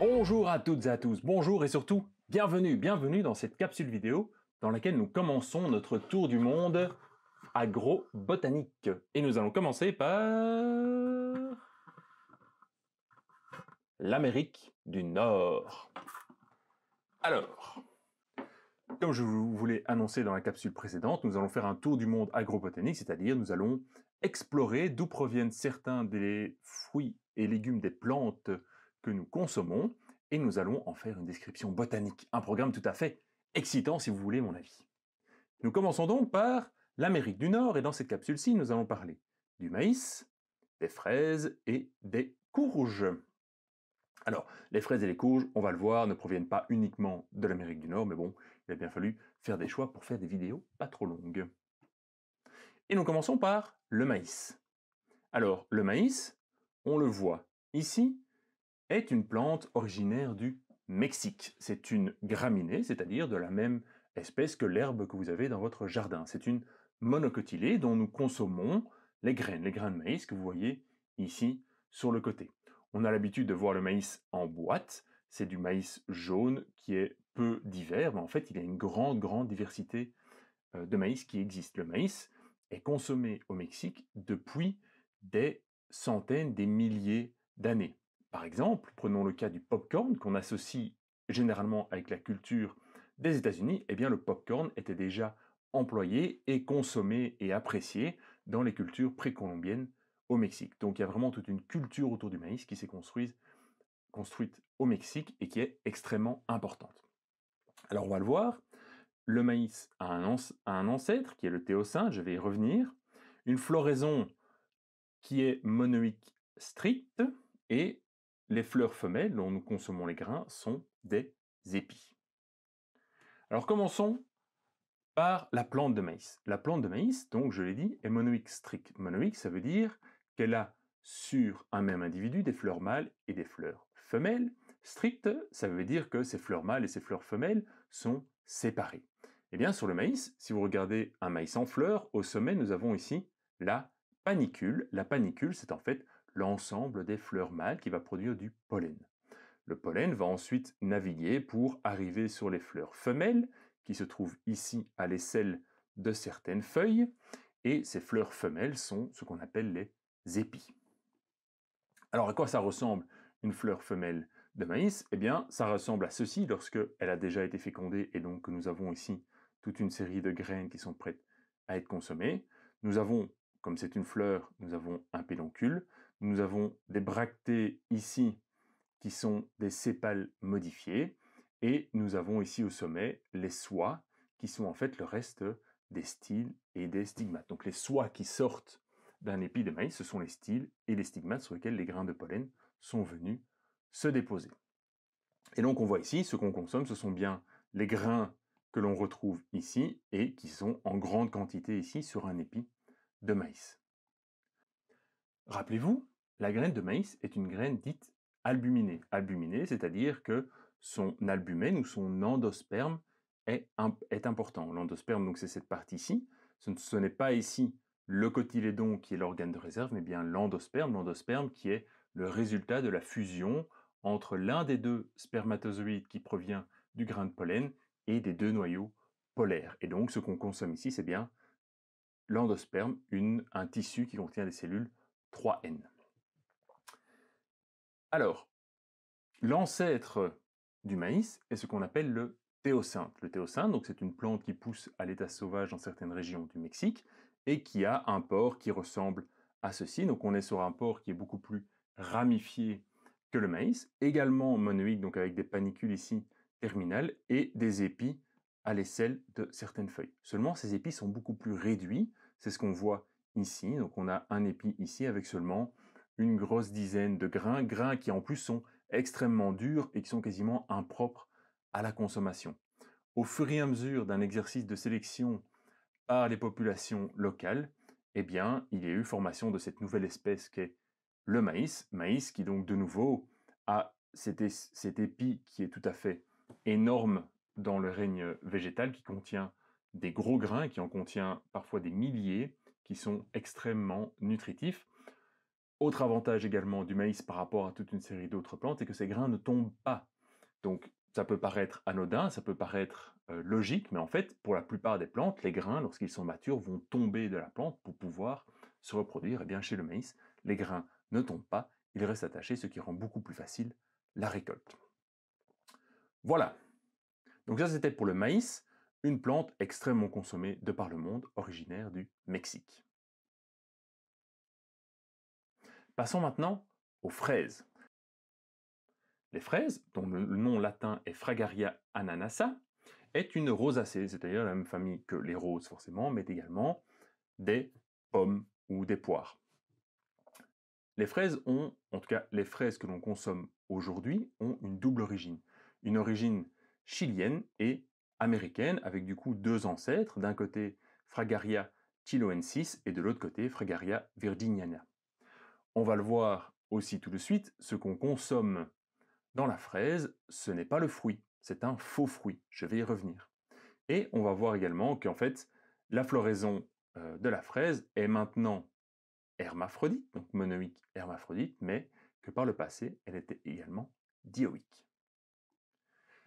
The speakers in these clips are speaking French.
Bonjour à toutes et à tous, bonjour et surtout bienvenue, bienvenue dans cette capsule vidéo dans laquelle nous commençons notre tour du monde agro Et nous allons commencer par l'Amérique du Nord. Alors, comme je vous l'ai annoncé dans la capsule précédente, nous allons faire un tour du monde agro cest c'est-à-dire nous allons explorer d'où proviennent certains des fruits et légumes des plantes que nous consommons et nous allons en faire une description botanique, un programme tout à fait excitant si vous voulez mon avis. Nous commençons donc par l'Amérique du Nord et dans cette capsule-ci nous allons parler du maïs, des fraises et des courges. Alors, les fraises et les courges, on va le voir, ne proviennent pas uniquement de l'Amérique du Nord, mais bon, il a bien fallu faire des choix pour faire des vidéos pas trop longues. Et nous commençons par le maïs. Alors, le maïs, on le voit ici, est une plante originaire du Mexique. C'est une graminée, c'est-à-dire de la même espèce que l'herbe que vous avez dans votre jardin. C'est une monocotylée dont nous consommons les graines, les grains de maïs que vous voyez ici sur le côté. On a l'habitude de voir le maïs en boîte, c'est du maïs jaune qui est peu divers, mais en fait il y a une grande, grande diversité euh, de maïs qui existe. Le maïs est consommé au Mexique depuis des centaines, des milliers d'années. Par exemple, prenons le cas du pop-corn qu'on associe généralement avec la culture des États-Unis, eh bien le popcorn était déjà employé et consommé et apprécié dans les cultures précolombiennes au Mexique. Donc il y a vraiment toute une culture autour du maïs qui s'est construite, construite au Mexique et qui est extrêmement importante. Alors on va le voir, le maïs a un, ancêtre qui est le théocin. je vais y revenir, une floraison qui est monoïque stricte et les fleurs femelles dont nous consommons les grains sont des épis. Alors commençons par la plante de maïs. La plante de maïs, donc je l'ai dit, est monoïque strict, Monoïque, ça veut dire qu'elle a sur un même individu des fleurs mâles et des fleurs femelles. Strict, ça veut dire que ces fleurs mâles et ces fleurs femelles sont séparées. Eh bien, sur le maïs, si vous regardez un maïs en fleurs, au sommet, nous avons ici la panicule. La panicule, c'est en fait l'ensemble des fleurs mâles qui va produire du pollen. Le pollen va ensuite naviguer pour arriver sur les fleurs femelles qui se trouvent ici à l'aisselle de certaines feuilles et ces fleurs femelles sont ce qu'on appelle les épis. Alors à quoi ça ressemble une fleur femelle de maïs Eh bien ça ressemble à ceci lorsqu'elle a déjà été fécondée et donc que nous avons ici toute une série de graines qui sont prêtes à être consommées. Nous avons, comme c'est une fleur, nous avons un pédoncule, nous avons des bractées ici qui sont des sépales modifiés et nous avons ici au sommet les soies qui sont en fait le reste des styles et des stigmates. Donc les soies qui sortent d'un épi de maïs, ce sont les styles et les stigmates sur lesquels les grains de pollen sont venus se déposer. Et donc on voit ici, ce qu'on consomme, ce sont bien les grains que l'on retrouve ici et qui sont en grande quantité ici sur un épi de maïs. Rappelez-vous, la graine de maïs est une graine dite albuminée. Albuminée, c'est-à-dire que son albumène ou son endosperme est, important. L'endosperme, donc, c'est cette partie-ci. Ce, ce n'est pas ici le cotylédon qui est l'organe de réserve, mais bien l'endosperme. L'endosperme qui est le résultat de la fusion entre l'un des deux spermatozoïdes qui provient du grain de pollen et des deux noyaux polaires. Et donc, ce qu'on consomme ici, c'est bien l'endosperme, un tissu qui contient des cellules 3N. Alors, l'ancêtre du maïs est ce qu'on appelle le théocinthe. Le théocinthe, donc c'est une plante qui pousse à l'état sauvage dans certaines régions du Mexique et qui a un port qui ressemble à ceci. Donc on est sur un port qui est beaucoup plus ramifié que le maïs, également monoïque, donc avec des panicules ici terminales et des épis à l'aisselle de certaines feuilles. Seulement, ces épis sont beaucoup plus réduits, c'est ce qu'on voit ici. Donc on a un épi ici avec seulement une grosse dizaine de grains, grains qui en plus sont extrêmement durs et qui sont quasiment impropres à la consommation. Au fur et à mesure d'un exercice de sélection par les populations locales, eh bien, il y a eu formation de cette nouvelle espèce qu'est le maïs, maïs qui donc de nouveau a cet, cet épi qui est tout à fait énorme dans le règne végétal, qui contient des gros grains, qui en contient parfois des milliers, qui sont extrêmement nutritifs. Autre avantage également du maïs par rapport à toute une série d'autres plantes, c'est que ces grains ne tombent pas. Donc ça peut paraître anodin, ça peut paraître euh, logique, mais en fait, pour la plupart des plantes, les grains, lorsqu'ils sont matures, vont tomber de la plante pour pouvoir se reproduire. Et eh bien chez le maïs, les grains ne tombent pas, ils restent attachés, ce qui rend beaucoup plus facile la récolte. Voilà. Donc ça, c'était pour le maïs, une plante extrêmement consommée de par le monde, originaire du Mexique. Passons maintenant aux fraises. Les fraises, dont le nom latin est Fragaria ananassa, est une rosacée, c'est-à-dire la même famille que les roses forcément, mais également des pommes ou des poires. Les fraises ont, en tout cas les fraises que l'on consomme aujourd'hui, ont une double origine. Une origine chilienne et américaine, avec du coup deux ancêtres, d'un côté Fragaria chiloensis et de l'autre côté Fragaria virginiana. On va le voir aussi tout de suite, ce qu'on consomme dans la fraise, ce n'est pas le fruit, c'est un faux fruit, je vais y revenir. Et on va voir également qu'en fait, la floraison euh, de la fraise est maintenant hermaphrodite, donc monoïque hermaphrodite, mais que par le passé, elle était également dioïque.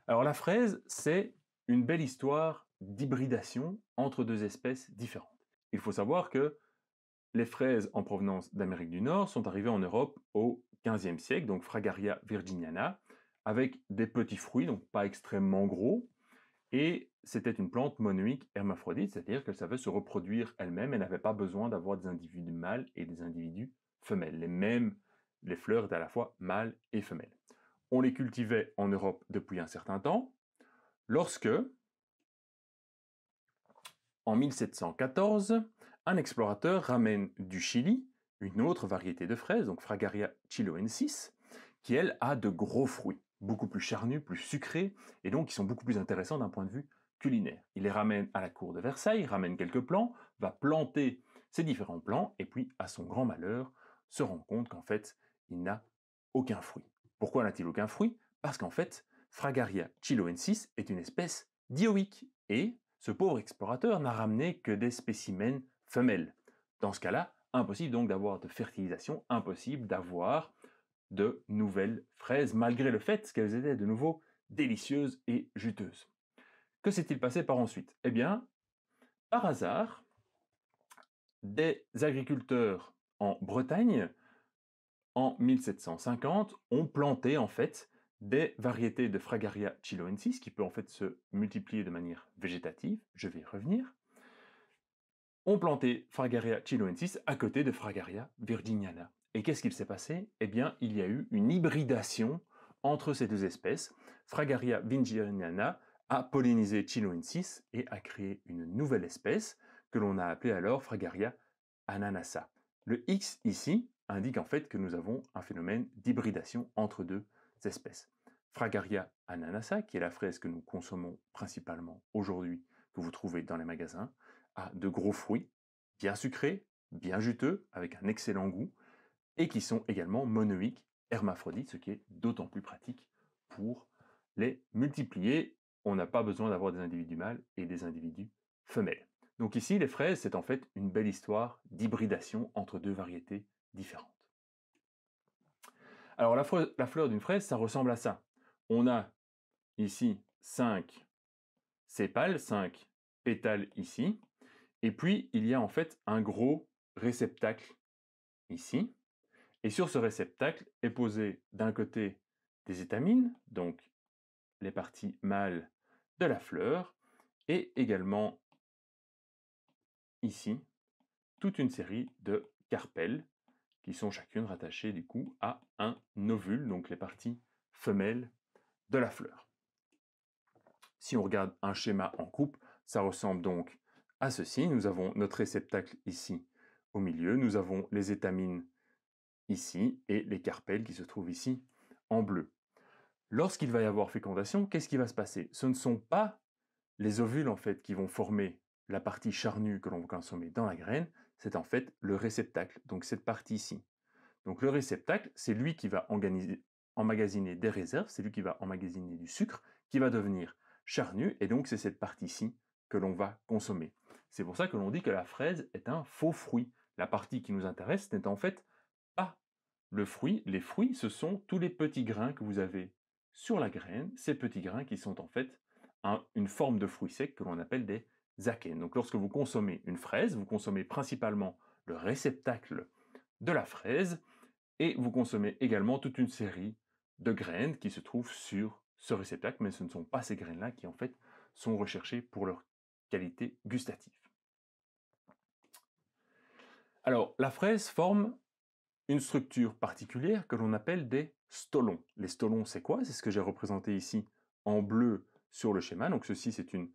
Alors la fraise, c'est une belle histoire d'hybridation entre deux espèces différentes. Il faut savoir que les fraises en provenance d'Amérique du Nord sont arrivées en Europe au XVe siècle, donc Fragaria virginiana, avec des petits fruits, donc pas extrêmement gros, et c'était une plante monoïque hermaphrodite, c'est-à-dire qu'elle savait se reproduire elle-même, elle n'avait pas besoin d'avoir des individus mâles et des individus femelles. Les mêmes, les fleurs étaient à la fois mâles et femelles. On les cultivait en Europe depuis un certain temps, lorsque, en 1714, un explorateur ramène du Chili une autre variété de fraises, donc Fragaria chiloensis, qui elle a de gros fruits, beaucoup plus charnus, plus sucrés, et donc qui sont beaucoup plus intéressants d'un point de vue culinaire. Il les ramène à la cour de Versailles, ramène quelques plants, va planter ces différents plants, et puis, à son grand malheur, se rend compte qu'en fait, il n'a aucun fruit. Pourquoi n'a-t-il aucun fruit Parce qu'en fait, Fragaria chiloensis est une espèce dioïque, et ce pauvre explorateur n'a ramené que des spécimens femelle. Dans ce cas-là, impossible donc d'avoir de fertilisation, impossible d'avoir de nouvelles fraises, malgré le fait qu'elles étaient de nouveau délicieuses et juteuses. Que s'est-il passé par ensuite Eh bien, par hasard, des agriculteurs en Bretagne, en 1750, ont planté en fait des variétés de Fragaria chiloensis, qui peut en fait se multiplier de manière végétative, je vais y revenir, ont planté Fragaria chiloensis à côté de Fragaria virginiana. Et qu'est-ce qu'il s'est passé Eh bien, il y a eu une hybridation entre ces deux espèces. Fragaria virginiana a pollinisé chiloensis et a créé une nouvelle espèce que l'on a appelée alors Fragaria ananassa. Le X ici indique en fait que nous avons un phénomène d'hybridation entre deux espèces. Fragaria ananassa, qui est la fraise que nous consommons principalement aujourd'hui, que vous trouvez dans les magasins, à de gros fruits, bien sucrés, bien juteux, avec un excellent goût, et qui sont également monoïques, hermaphrodites, ce qui est d'autant plus pratique pour les multiplier. On n'a pas besoin d'avoir des individus mâles et des individus femelles. Donc ici, les fraises, c'est en fait une belle histoire d'hybridation entre deux variétés différentes. Alors la, fleur d'une fraise, ça ressemble à ça. On a ici cinq sépales, cinq pétales ici, et puis, il y a en fait un gros réceptacle ici. Et sur ce réceptacle est posé d'un côté des étamines, donc les parties mâles de la fleur, et également ici toute une série de carpelles qui sont chacune rattachées du coup à un ovule, donc les parties femelles de la fleur. Si on regarde un schéma en coupe, ça ressemble donc à ceci, nous avons notre réceptacle ici au milieu, nous avons les étamines ici et les carpelles qui se trouvent ici en bleu. Lorsqu'il va y avoir fécondation, qu'est-ce qui va se passer Ce ne sont pas les ovules en fait qui vont former la partie charnue que l'on va consommer dans la graine, c'est en fait le réceptacle, donc cette partie ici. Donc le réceptacle, c'est lui qui va emmagasiner des réserves, c'est lui qui va emmagasiner du sucre, qui va devenir charnu, et donc c'est cette partie-ci que l'on va consommer. C'est pour ça que l'on dit que la fraise est un faux fruit. La partie qui nous intéresse n'est en fait pas le fruit. Les fruits, ce sont tous les petits grains que vous avez sur la graine, ces petits grains qui sont en fait une forme de fruit sec que l'on appelle des akènes. Donc lorsque vous consommez une fraise, vous consommez principalement le réceptacle de la fraise et vous consommez également toute une série de graines qui se trouvent sur ce réceptacle, mais ce ne sont pas ces graines-là qui en fait sont recherchées pour leur qualité gustative. Alors, la fraise forme une structure particulière que l'on appelle des stolons. Les stolons, c'est quoi C'est ce que j'ai représenté ici en bleu sur le schéma. Donc ceci, c'est une,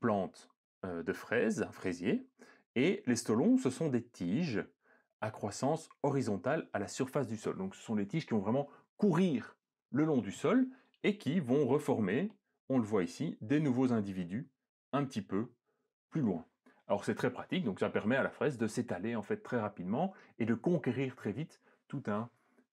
plante euh, de fraise, un fraisier. Et les stolons, ce sont des tiges à croissance horizontale à la surface du sol. Donc ce sont les tiges qui vont vraiment courir le long du sol et qui vont reformer, on le voit ici, des nouveaux individus un petit peu plus loin. Alors c'est très pratique, donc ça permet à la fraise de s'étaler en fait très rapidement et de conquérir très vite tout un,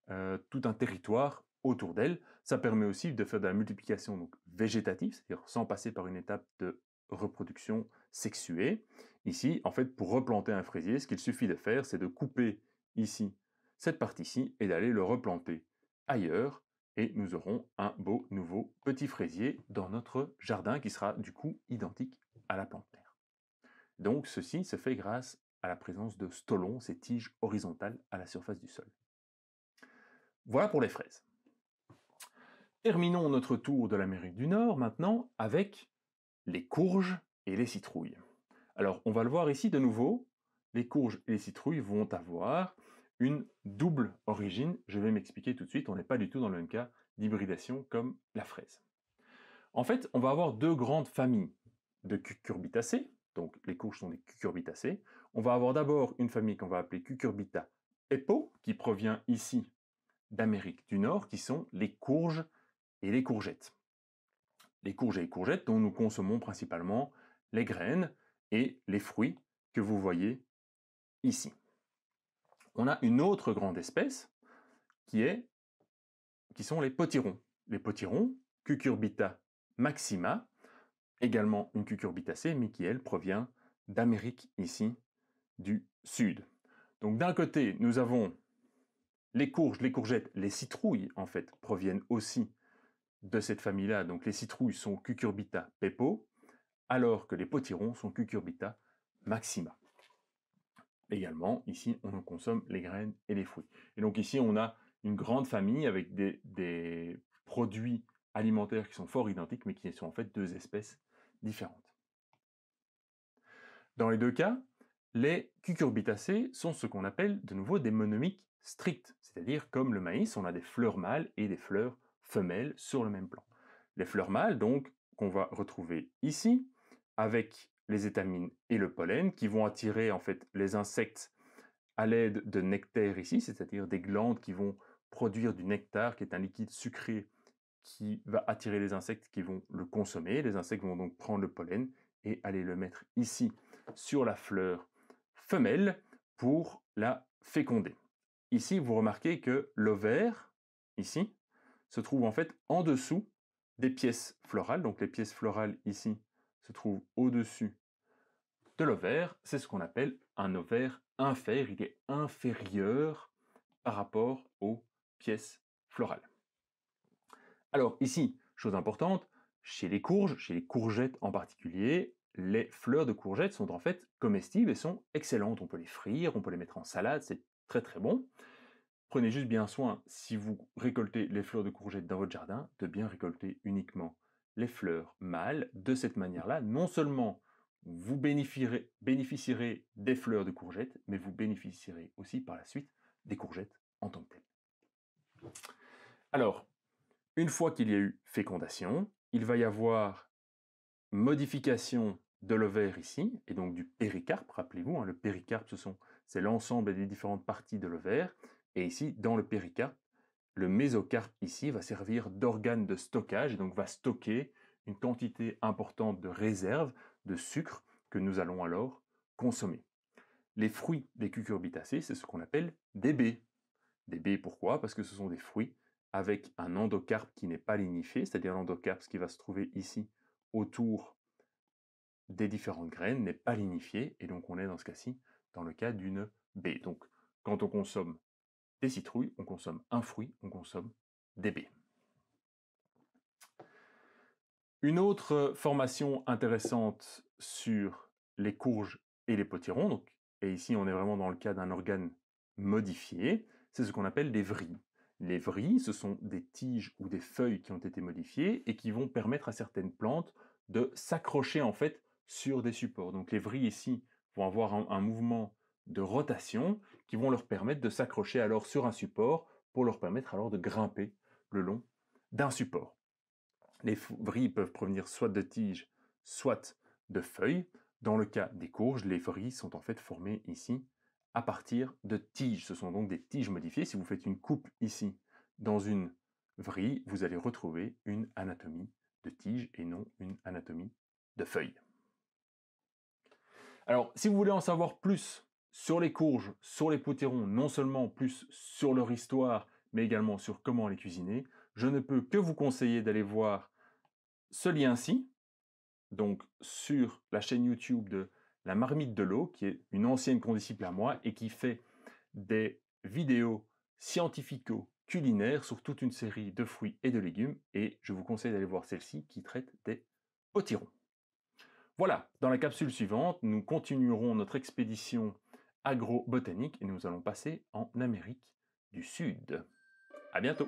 euh, tout un territoire autour d'elle. Ça permet aussi de faire de la multiplication donc, végétative, c'est-à-dire sans passer par une étape de reproduction sexuée. Ici, en fait, pour replanter un fraisier, ce qu'il suffit de faire, c'est de couper ici cette partie-ci et d'aller le replanter ailleurs et nous aurons un beau nouveau petit fraisier dans notre jardin qui sera du coup identique à la plante. Donc ceci se fait grâce à la présence de stolons, ces tiges horizontales à la surface du sol. Voilà pour les fraises. Terminons notre tour de l'Amérique du Nord maintenant avec les courges et les citrouilles. Alors on va le voir ici de nouveau, les courges et les citrouilles vont avoir une double origine. Je vais m'expliquer tout de suite, on n'est pas du tout dans le même cas d'hybridation comme la fraise. En fait, on va avoir deux grandes familles de cucurbitacées, donc les courges sont des cucurbitacées, on va avoir d'abord une famille qu'on va appeler Cucurbita epo, qui provient ici d'Amérique du Nord, qui sont les courges et les courgettes. Les courges et les courgettes dont nous consommons principalement les graines et les fruits que vous voyez ici. On a une autre grande espèce qui, est, qui sont les potirons. Les potirons, Cucurbita maxima, également une cucurbitacée, mais qui, elle, provient d'Amérique ici, du Sud. Donc d'un côté, nous avons les courges, les courgettes, les citrouilles, en fait, proviennent aussi de cette famille-là. Donc les citrouilles sont Cucurbita pepo, alors que les potirons sont Cucurbita maxima. Également, ici, on en consomme les graines et les fruits. Et donc ici, on a une grande famille avec des, des produits alimentaires qui sont fort identiques, mais qui sont en fait deux espèces différentes. Dans les deux cas, les cucurbitacées sont ce qu'on appelle de nouveau des monomiques strictes, c'est-à-dire comme le maïs, on a des fleurs mâles et des fleurs femelles sur le même plan. Les fleurs mâles, donc, qu'on va retrouver ici, avec les étamines et le pollen, qui vont attirer en fait les insectes à l'aide de nectar ici, c'est-à-dire des glandes qui vont produire du nectar, qui est un liquide sucré qui va attirer les insectes qui vont le consommer. Les insectes vont donc prendre le pollen et aller le mettre ici sur la fleur femelle pour la féconder. Ici, vous remarquez que l'ovaire, ici, se trouve en fait en dessous des pièces florales. Donc les pièces florales ici se trouvent au-dessus de l'ovaire. C'est ce qu'on appelle un ovaire infère. Il est inférieur par rapport aux pièces florales. Alors ici, chose importante, chez les courges, chez les courgettes en particulier, les fleurs de courgettes sont en fait comestibles et sont excellentes. On peut les frire, on peut les mettre en salade, c'est très très bon. Prenez juste bien soin, si vous récoltez les fleurs de courgettes dans votre jardin, de bien récolter uniquement les fleurs mâles. De cette manière-là, non seulement vous bénéficierez, des fleurs de courgettes, mais vous bénéficierez aussi par la suite des courgettes en tant que telles. Alors, une fois qu'il y a eu fécondation, il va y avoir modification de l'ovaire ici, et donc du péricarpe, rappelez-vous, hein, le péricarpe, c'est l'ensemble des différentes parties de l'ovaire, et ici, dans le péricarpe, le mésocarpe ici va servir d'organe de stockage, et donc va stocker une quantité importante de réserves de sucre que nous allons alors consommer. Les fruits des cucurbitacées, c'est ce qu'on appelle des baies. Des baies pourquoi Parce que ce sont des fruits avec un endocarpe qui n'est pas lignifié, c'est-à-dire l'endocarpe qui va se trouver ici autour des différentes graines n'est pas lignifié, et donc on est dans ce cas-ci dans le cas d'une baie. Donc quand on consomme des citrouilles, on consomme un fruit, on consomme des baies. Une autre formation intéressante sur les courges et les potirons, donc, et ici on est vraiment dans le cas d'un organe modifié, c'est ce qu'on appelle des vrilles. Les vrilles, ce sont des tiges ou des feuilles qui ont été modifiées et qui vont permettre à certaines plantes de s'accrocher en fait sur des supports. Donc les vrilles ici vont avoir un, mouvement de rotation qui vont leur permettre de s'accrocher alors sur un support pour leur permettre alors de grimper le long d'un support. Les vrilles peuvent provenir soit de tiges, soit de feuilles. Dans le cas des courges, les vrilles sont en fait formées ici à partir de tiges. Ce sont donc des tiges modifiées. Si vous faites une coupe ici dans une vrille, vous allez retrouver une anatomie de tige et non une anatomie de feuilles. Alors, si vous voulez en savoir plus sur les courges, sur les poutérons, non seulement plus sur leur histoire, mais également sur comment les cuisiner, je ne peux que vous conseiller d'aller voir ce lien-ci, donc sur la chaîne YouTube de la marmite de l'eau, qui est une ancienne condisciple à moi et qui fait des vidéos scientifico-culinaires sur toute une série de fruits et de légumes. Et je vous conseille d'aller voir celle-ci qui traite des potirons. Voilà, dans la capsule suivante, nous continuerons notre expédition agro-botanique et nous allons passer en Amérique du Sud. À bientôt!